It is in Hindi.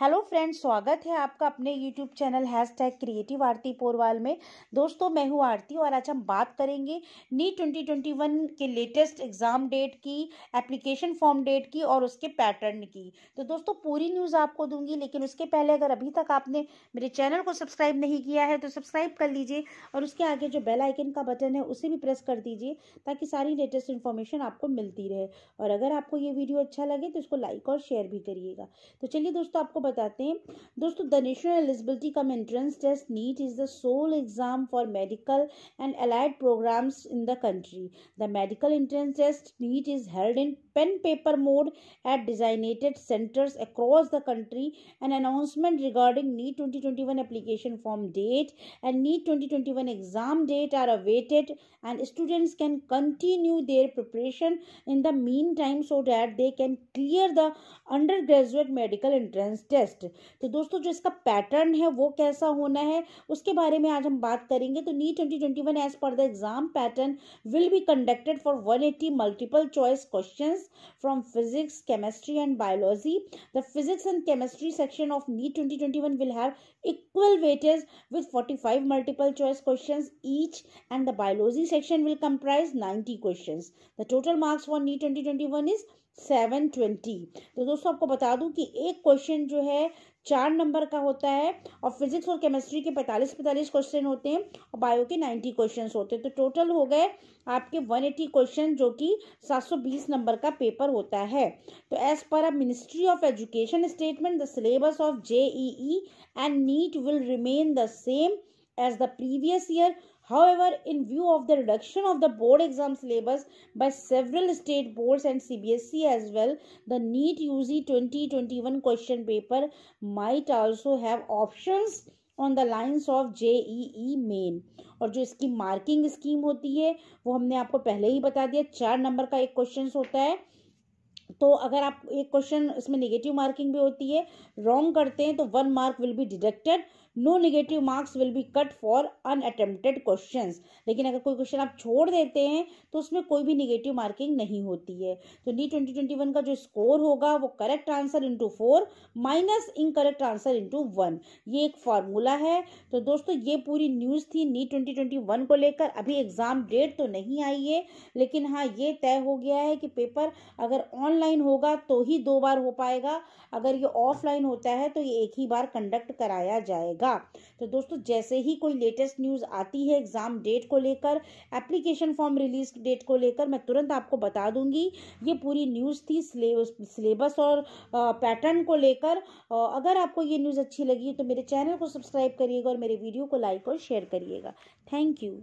हेलो फ्रेंड्स स्वागत है आपका अपने YouTube channel hashtag creative Aarti Porwal में दोस्तों मैं हूँ आरती और आज हम बात करेंगे नी 2021 के लेटेस्ट एग्ज़ाम डेट की एप्लीकेशन फॉर्म डेट की और उसके पैटर्न की तो दोस्तों पूरी न्यूज़ आपको दूंगी लेकिन उसके पहले अगर अभी तक आपने मेरे चैनल को सब्सक्राइब नहीं किया है तो सब्सक्राइब कर लीजिए और उसके आगे जो बेल आइकन का बटन है उसे भी प्रेस कर दीजिए ताकि सारी लेटेस्ट इन्फॉर्मेशन आपको मिलती रहे और अगर आपको ये वीडियो अच्छा लगे तो इसको लाइक और शेयर भी करिएगा तो चलिए दोस्तों आपको बताते हैं दोस्तों the national eligibility cum entrance test NEET is the sole exam for medical and allied programmes in The country the medical entrance test NEET is held in pen paper mode at designated centers across the country an announcement regarding neet 2021 application form date and neet 2021 exam date are awaited and students can continue their preparation in the meantime so that they can clear the undergraduate medical entrance test चेस्ट तो दोस्तों जो इसका पैटर्न है वो कैसा होना है उसके बारे में आज हम बात करेंगे तो NEET twenty twenty one as पर the exam pattern will be conducted for one eighty multiple choice question from physics chemistry and biology the physics and chemistry section of NEET twenty twenty one will have equal weightage with forty five multiple choice question each and the biology section will section ninety question the total marks for marks twenty twenty one is seven twenty तो दोस्तों आपको बता दूं कि एक क्वेश्चन जो है चार नंबर का होता है और फिजिक्स और केमिस्ट्री के पैंतालीस पैंतालीस क्वेश्चन होते हैं और बायो के नाइन्टी क्वेश्चन होते हैं तो टोटल हो गए आपके वन एटी क्वेश्चन जो कि सात सौ बीस नंबर का पेपर होता है तो एज पर a ministry of education statement the syllabus of JEE and NEET will remain the same as the previous year However, in view of the reduction of the board exam syllabus by several state boards and CBSC as well, the NEET UG 2021 question paper might also have options on the lines of J E Main और जो इसकी मार्किंग स्कीम होती है वो हमने आपको पहले ही बता दिया चार नंबर का एक क्वेश्चन होता है तो अगर आप एक क्वेश्चन इसमें नेगेटिव मार्किंग भी होती है रॉन्ग करते हैं तो one mark will be deducted no negative marks will be cut for unattempted question लेकिन अगर कोई क्वेश्चन आप छोड़ देते हैं तो उसमें कोई भी निगेटिव मार्किंग नहीं होती है तो नी ट्वेंटी ट्वेंटी वन का जो स्कोर होगा वो correct answer into four minus incorrect answer into one ये एक फार्मूला है तो दोस्तों ये पूरी न्यूज़ थी नी ट्वेंटी ट्वेंटी वन को लेकर अभी एग्ज़ाम डेट तो नहीं आई है लेकिन हाँ ये तय हो गया है कि पेपर अगर ऑनलाइन होगा तो ही दो बार हो पाएगा अगर ये ऑफलाइन होता है तो ये एक ही बार कंडक्ट कराया जाएगा होगा तो दोस्तों जैसे ही कोई लेटेस्ट न्यूज़ आती है एग्ज़ाम डेट को लेकर एप्लीकेशन फॉर्म रिलीज डेट को लेकर मैं तुरंत आपको बता दूंगी ये पूरी न्यूज़ थी सिलेबस और पैटर्न को लेकर अगर आपको ये न्यूज़ अच्छी लगी तो मेरे चैनल को सब्सक्राइब करिएगा और मेरे वीडियो को लाइक और शेयर करिएगा थैंक यू